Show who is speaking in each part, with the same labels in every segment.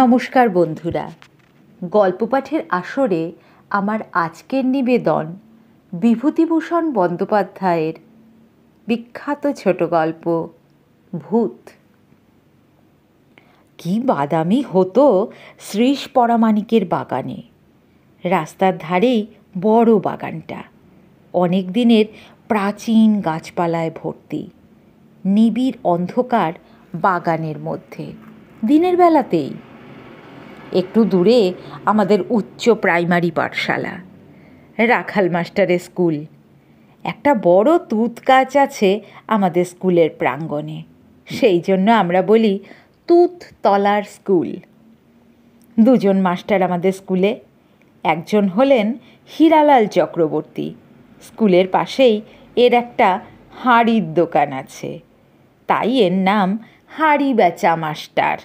Speaker 1: নমস্কার বন্ধুরা গল্প পাঠের আসরে আমার আজকের নিবেদন বিভূতিভূষণ বন্দ্যোপাধ্যায়ের বিখ্যাত ছোট গল্প ভূত কি বাদামি হতো শ্রীশ পরামানিকের বাগানে রাস্তার ধারেই বড় বাগানটা অনেক দিনের প্রাচীন গাছপালায় ভর্তি নিবিড় অন্ধকার বাগানের মধ্যে দিনের বেলাতেই একটু দূরে আমাদের উচ্চ প্রাইমারি পাঠশালা রাখাল মাস্টারের স্কুল একটা বড় তুত গাছ আছে আমাদের স্কুলের প্রাঙ্গণে সেই জন্য আমরা বলি তুত তলার স্কুল দুজন মাস্টার আমাদের স্কুলে একজন হলেন হীরালাল চক্রবর্তী স্কুলের পাশেই এর একটা হাঁড়ির দোকান আছে তাই এর নাম হাঁড়ি বেচা মাস্টার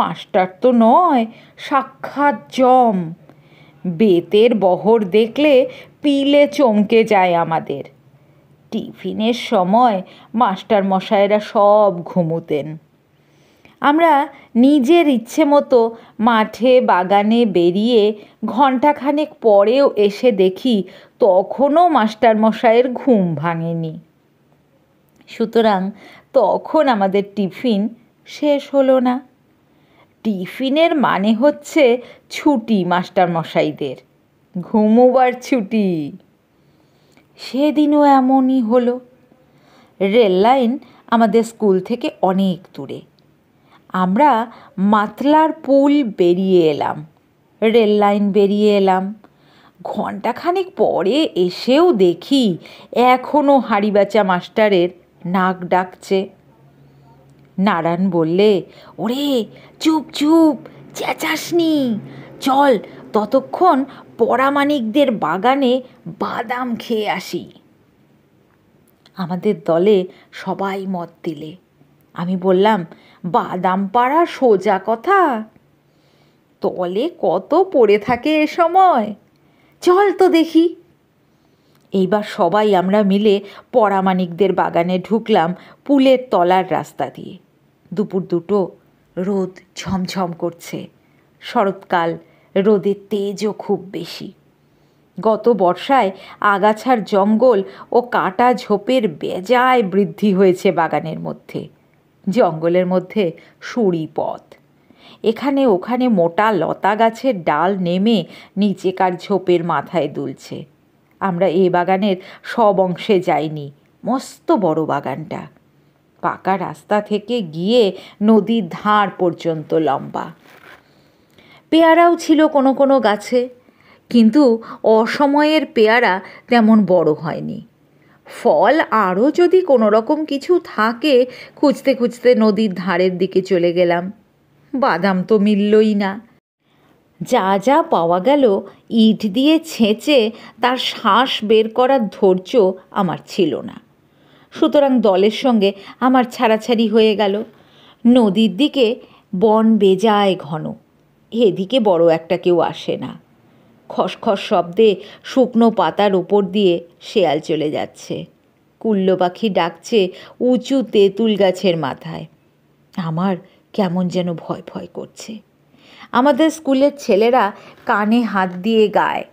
Speaker 1: মাস্টার তো নয় সাক্ষাৎ জম বেতের বহর দেখলে পিলে চমকে যায় আমাদের টিফিনের সময় মাস্টার মশাইরা সব ঘুমুতেন আমরা নিজের ইচ্ছে মতো মাঠে বাগানে বেরিয়ে ঘণ্টাখানেক পরেও এসে দেখি তখনও মশাইয়ের ঘুম ভাঙেনি সুতরাং তখন আমাদের টিফিন শেষ হলো না টিফিনের মানে হচ্ছে ছুটি মাস্টারমশাইদের ঘুমোবার ছুটি সেদিনও এমনই হলো রেল লাইন আমাদের স্কুল থেকে অনেক দূরে আমরা মাতলার পুল বেরিয়ে এলাম রেল লাইন বেরিয়ে এলাম ঘণ্টাখানেক পরে এসেও দেখি এখনও হাড়িবাচা মাস্টারের নাক ডাকছে নারায়ণ বললে ওরে চুপ চুপ চেঁচাসনি চল ততক্ষণ পরামানিকদের বাগানে বাদাম খেয়ে আসি আমাদের দলে সবাই মত দিলে আমি বললাম বাদাম পাড়া সোজা কথা তলে কত পড়ে থাকে এ সময় চল তো দেখি এইবার সবাই আমরা মিলে পরামানিকদের বাগানে ঢুকলাম পুলের তলার রাস্তা দিয়ে দুপুর দুটো রোদ ঝমঝম করছে শরৎকাল রোদের তেজও খুব বেশি গত বর্ষায় আগাছার জঙ্গল ও কাটা ঝোপের বেজায় বৃদ্ধি হয়েছে বাগানের মধ্যে জঙ্গলের মধ্যে সুড়ি পথ এখানে ওখানে মোটা লতা গাছের ডাল নেমে নিচেকার ঝোপের মাথায় দুলছে আমরা এ বাগানের সব অংশে যাইনি মস্ত বড় বাগানটা পাকা রাস্তা থেকে গিয়ে নদীর ধার পর্যন্ত লম্বা পেয়ারাও ছিল কোনো কোনো গাছে কিন্তু অসময়ের পেয়ারা তেমন বড় হয়নি ফল আরও যদি কোনো রকম কিছু থাকে খুঁজতে খুঁজতে নদীর ধারের দিকে চলে গেলাম বাদাম তো মিললই না যা যা পাওয়া গেল ইট দিয়ে ছেঁচে তার শ্বাস বের করার ধৈর্য আমার ছিল না সুতরাং দলের সঙ্গে আমার ছাড়াছাড়ি হয়ে গেল নদীর দিকে বন বেজায় ঘন এদিকে বড় একটা কেউ আসে না খসখস শব্দে শুকনো পাতার ওপর দিয়ে শেয়াল চলে যাচ্ছে কুল্ল পাখি ডাকছে উঁচু তেঁতুল গাছের মাথায় আমার কেমন যেন ভয় ভয় করছে আমাদের স্কুলের ছেলেরা কানে হাত দিয়ে গায়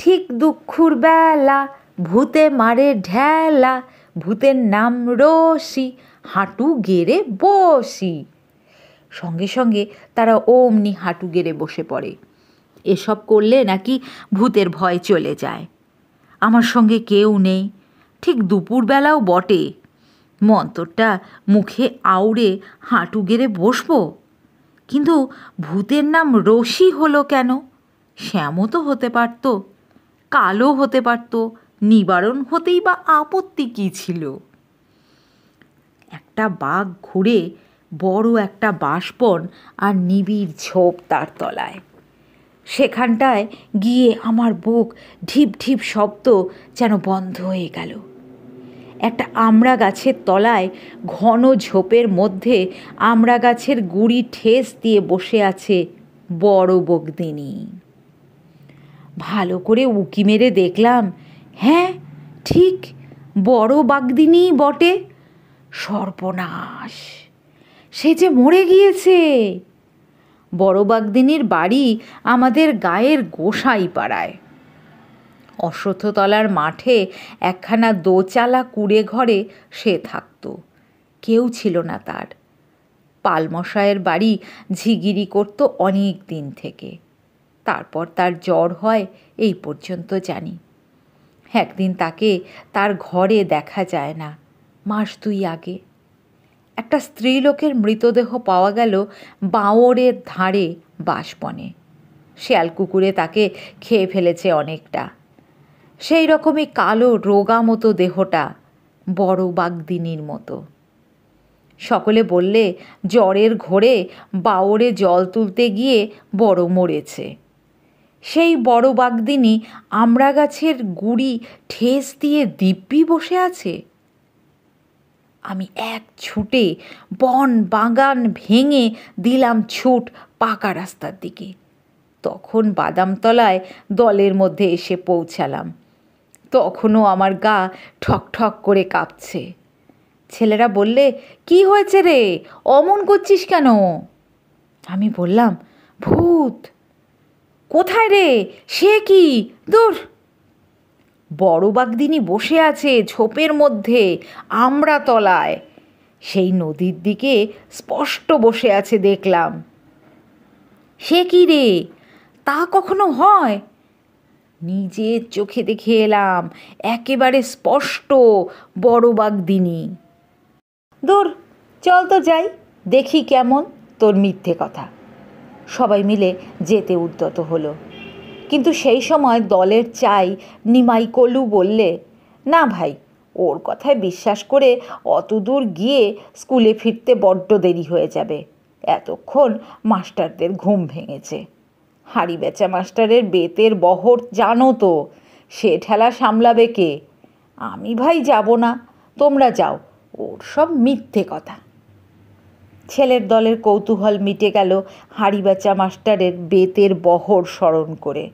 Speaker 1: ঠিক দুঃখুর বেলা ভূতে মারে ঢেলা ভূতের নাম রসি হাঁটু গেড়ে বসি সঙ্গে সঙ্গে তারা অমনি হাঁটু গেড়ে বসে পড়ে এসব করলে নাকি ভূতের ভয় চলে যায় আমার সঙ্গে কেউ নেই ঠিক দুপুরবেলাও বটে মন্তরটা মুখে আউড়ে হাঁটু গেড়ে বসবো কিন্তু ভূতের নাম রসি হলো কেন শ্যামও তো হতে পারত কালো হতে পারতো নিবারণ হতেই বা আপত্তি কী ছিল একটা বাঘ ঘুরে বড় একটা বাঁশপন আর নিবিড় ঝোপ তার তলায় সেখানটায় গিয়ে আমার বুক ঢিপ ঢিপ শব্দ যেন বন্ধ হয়ে গেল একটা আমড়া গাছের তলায় ঘন ঝোপের মধ্যে আমড়া গাছের গুড়ি ঠেস দিয়ে বসে আছে বড় বকদিনী ভালো করে উকি মেরে দেখলাম হ্যাঁ ঠিক বড় বাগদিনী বটে সর্বনাশ সে যে মরে গিয়েছে বড় বাগদিনীর বাড়ি আমাদের গায়ের গোসাই পাড়ায় অশ্বথতলার মাঠে একখানা দোচালা কুড়ে ঘরে সে থাকত কেউ ছিল না তার পালমশায়ের বাড়ি ঝিগিরি করত অনেক দিন থেকে তারপর তার জ্বর হয় এই পর্যন্ত জানি একদিন তাকে তার ঘরে দেখা যায় না মাস দুই আগে একটা স্ত্রীলোকের মৃতদেহ পাওয়া গেল বাঁওরের ধারে বাঁশপনে শেয়াল কুকুরে তাকে খেয়ে ফেলেছে অনেকটা সেই রকমই কালো রোগা মতো দেহটা বড় বাগদিনীর মতো সকলে বললে জ্বরের ঘোরে বাওরে জল তুলতে গিয়ে বড় মরেছে সেই বড় বাগদিনী আমরা গাছের গুড়ি ঠেস দিয়ে দিব্যি বসে আছে আমি এক ছুটে বন বাগান ভেঙে দিলাম ছুট পাকা রাস্তার দিকে তখন বাদামতলায় দলের মধ্যে এসে পৌঁছালাম তখনও আমার গা ঠকঠক করে কাঁপছে ছেলেরা বললে কি হয়েছে রে অমন করছিস কেন আমি বললাম ভূত কোথায় রে সে কি দূর বড় বাগদিনী বসে আছে ঝোপের মধ্যে আমরা তলায় সেই নদীর দিকে স্পষ্ট বসে আছে দেখলাম সে কি রে তা কখনো হয় নিজের চোখে দেখে এলাম একেবারে স্পষ্ট বড় বাগদিনী দূর চল তো যাই দেখি কেমন তোর মিথ্যে কথা সবাই মিলে যেতে উদ্যত হলো কিন্তু সেই সময় দলের চাই নিমাই কলু বললে না ভাই ওর কথায় বিশ্বাস করে অত দূর গিয়ে স্কুলে ফিরতে বড্ড দেরি হয়ে যাবে এতক্ষণ মাস্টারদের ঘুম ভেঙেছে হাঁড়ি বেচা মাস্টারের বেতের বহর জানো তো সে ঠেলা সামলাবে কে আমি ভাই যাব না তোমরা যাও ওর সব মিথ্যে কথা ছেলের দলের কৌতূহল মিটে গেল হাঁড়িবাচা মাস্টারের বেতের বহর স্মরণ করে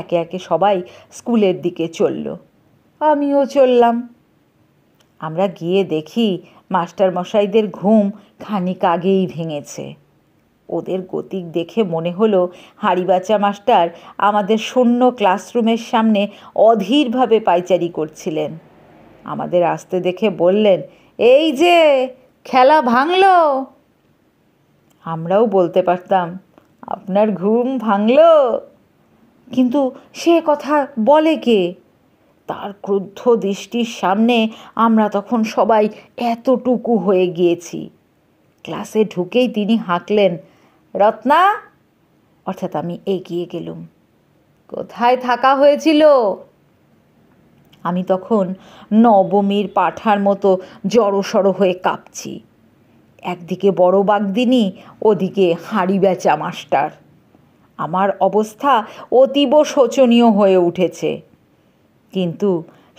Speaker 1: একে একে সবাই স্কুলের দিকে চলল আমিও চললাম আমরা গিয়ে দেখি মাস্টার মশাইদের ঘুম খানিক আগেই ভেঙেছে ওদের গতিক দেখে মনে হলো হাঁড়িবাচা মাস্টার আমাদের শূন্য ক্লাসরুমের সামনে অধীরভাবে পাইচারি করছিলেন আমাদের আসতে দেখে বললেন এই যে খেলা ভাঙল আমরাও বলতে পারতাম আপনার ঘুম ভাঙল কিন্তু সে কথা বলে কে তার ক্রুদ্ধ দৃষ্টির সামনে আমরা তখন সবাই এতটুকু হয়ে গিয়েছি ক্লাসে ঢুকেই তিনি হাঁকলেন রত্না অর্থাৎ আমি এগিয়ে গেলুম কোথায় থাকা হয়েছিল আমি তখন নবমীর পাঠার মতো জড়সড় হয়ে কাঁপছি একদিকে বড় বাগদিনী ওদিকে হাঁড়ি বেচা মাস্টার আমার অবস্থা অতীব শোচনীয় হয়ে উঠেছে কিন্তু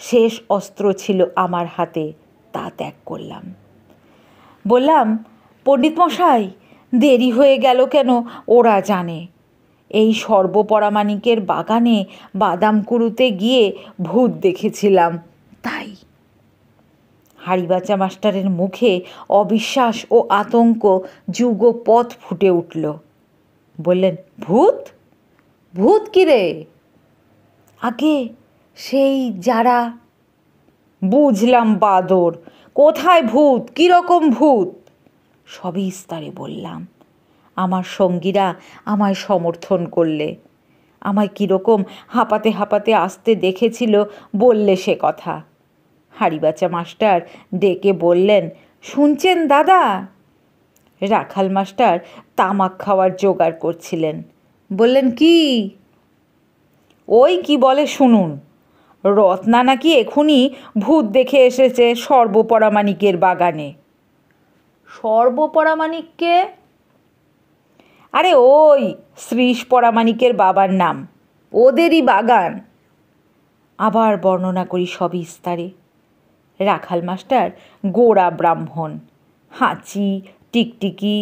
Speaker 1: শেষ অস্ত্র ছিল আমার হাতে তা ত্যাগ করলাম বললাম পণ্ডিত মশাই দেরি হয়ে গেল কেন ওরা জানে এই সর্বপরামাণিকের বাগানে বাদাম কুড়ুতে গিয়ে ভূত দেখেছিলাম তাই হাড়িবাচা মাস্টারের মুখে অবিশ্বাস ও আতঙ্ক যুগ পথ ফুটে উঠল বললেন ভূত ভূত কিরে আগে সেই যারা বুঝলাম বাদর কোথায় ভূত কীরকম ভূত সবই স্তারে বললাম আমার সঙ্গীরা আমায় সমর্থন করলে আমায় কীরকম হাঁপাতে হাঁপাতে আসতে দেখেছিল বললে সে কথা হাড়িবাচা মাস্টার ডেকে বললেন শুনছেন দাদা রাখাল মাস্টার তামাক খাওয়ার জোগাড় করছিলেন বললেন কি ওই কি বলে শুনুন রত্না নাকি এখনই ভূত দেখে এসেছে সর্বপরামাণিকের বাগানে সর্বপরামাণিককে আরে ওই শ্রীশ পরামানিকের বাবার নাম ওদেরই বাগান আবার বর্ণনা করি সব সবিস্তারে রাখাল মাস্টার গোড়া ব্রাহ্মণ হাঁচি টিকটিকি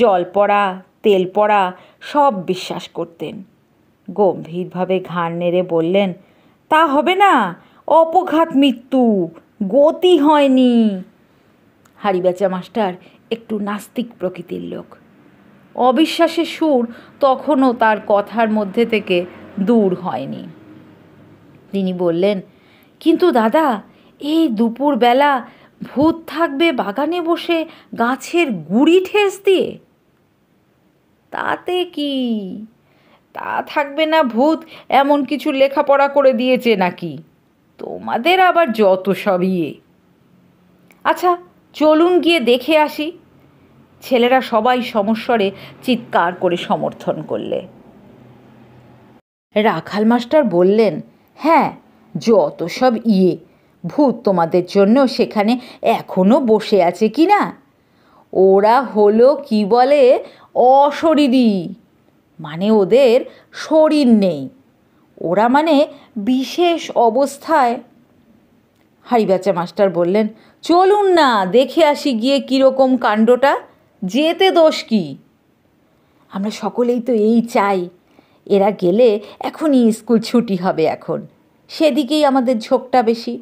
Speaker 1: জল পড়া তেল পড়া সব বিশ্বাস করতেন গম্ভীরভাবে ঘাড় নেড়ে বললেন তা হবে না অপঘাত মৃত্যু গতি হয়নি হারিবেচা মাস্টার একটু নাস্তিক প্রকৃতির লোক অবিশ্বাসের সুর তখনও তার কথার মধ্যে থেকে দূর হয়নি তিনি বললেন কিন্তু দাদা এই দুপুরবেলা ভূত থাকবে বাগানে বসে গাছের গুড়ি ঠেস দিয়ে তাতে কি তা থাকবে না ভূত এমন কিছু লেখাপড়া করে দিয়েছে নাকি তোমাদের আবার যত সব ইয়ে আচ্ছা চলুন গিয়ে দেখে আসি ছেলেরা সবাই সমস্বরে চিৎকার করে সমর্থন করলে রাখাল মাস্টার বললেন হ্যাঁ যত সব ইয়ে ভূত তোমাদের জন্য সেখানে এখনও বসে আছে কি না ওরা হলো কি বলে অশরীরী মানে ওদের শরীর নেই ওরা মানে বিশেষ অবস্থায় হারিবাচা মাস্টার বললেন চলুন না দেখে আসি গিয়ে কীরকম কাণ্ডটা যেতে দোষ কি আমরা সকলেই তো এই চাই এরা গেলে এখনই স্কুল ছুটি হবে এখন সেদিকেই আমাদের ঝোঁকটা বেশি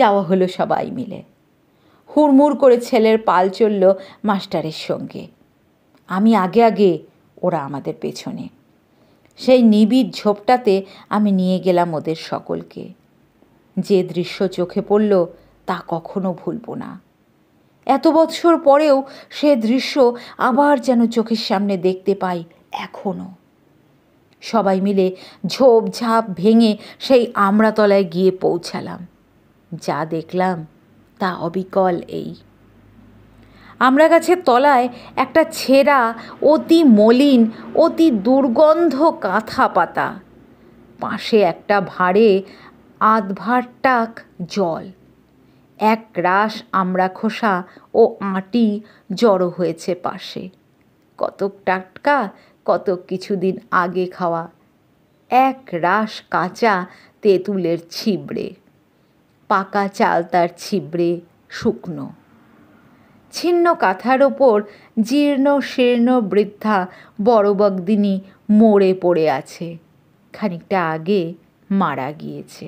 Speaker 1: যাওয়া হলো সবাই মিলে হুড়মুড় করে ছেলের পাল চলল মাস্টারের সঙ্গে আমি আগে আগে ওরা আমাদের পেছনে সেই নিবিড় ঝোপটাতে আমি নিয়ে গেলাম ওদের সকলকে যে দৃশ্য চোখে পড়ল তা কখনো ভুলব না এত বছর পরেও সে দৃশ্য আবার যেন চোখের সামনে দেখতে পাই এখনও সবাই মিলে ঝোপঝাপ ভেঙে সেই আমড়াতলায় গিয়ে পৌঁছালাম যা দেখলাম তা অবিকল এই আমরা গাছের তলায় একটা ছেঁড়া অতি মলিন অতি দুর্গন্ধ কাঁথা পাতা পাশে একটা ভাঁড়ে আধভার টাক জল এক রাস আমরা খোসা ও আঁটি জড়ো হয়েছে পাশে কতক টাটকা কতক কিছুদিন আগে খাওয়া এক রাশ কাঁচা তেঁতুলের ছিবড়ে পাকা চালতার ছিবড়ে শুকনো ছিন্ন কাঁথার ওপর জীর্ণ শীর্ণ বৃদ্ধা বড় বগদিনী মরে পড়ে আছে খানিকটা আগে মারা গিয়েছে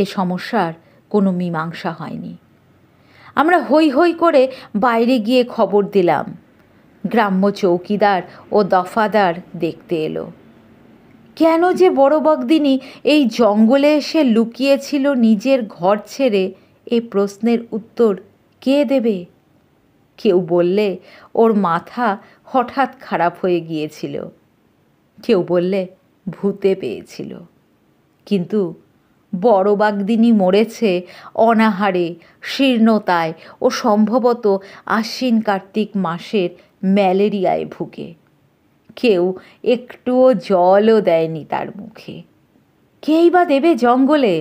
Speaker 1: এ সমস্যার কোনো মীমাংসা হয়নি আমরা হৈ হৈ করে বাইরে গিয়ে খবর দিলাম গ্রাম্য চৌকিদার ও দফাদার দেখতে এলো কেন যে বড় বাগদিনী এই জঙ্গলে এসে লুকিয়েছিল নিজের ঘর ছেড়ে এ প্রশ্নের উত্তর কে দেবে কেউ বললে ওর মাথা হঠাৎ খারাপ হয়ে গিয়েছিল কেউ বললে ভূতে পেয়েছিল কিন্তু বড় বাগদিনী মরেছে অনাহারে শীর্ণতায় ও সম্ভবত আশ্বিন কার্তিক মাসের ম্যালেরিয়ায় ভুগে কেউ একটুও জলও দেয়নি তার মুখে কেই বা দেবে জঙ্গলে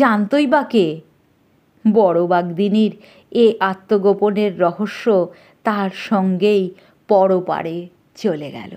Speaker 1: জানতই বা কে বড় বাগদিনীর এ আত্মগোপনের রহস্য তার সঙ্গেই পরপারে চলে গেল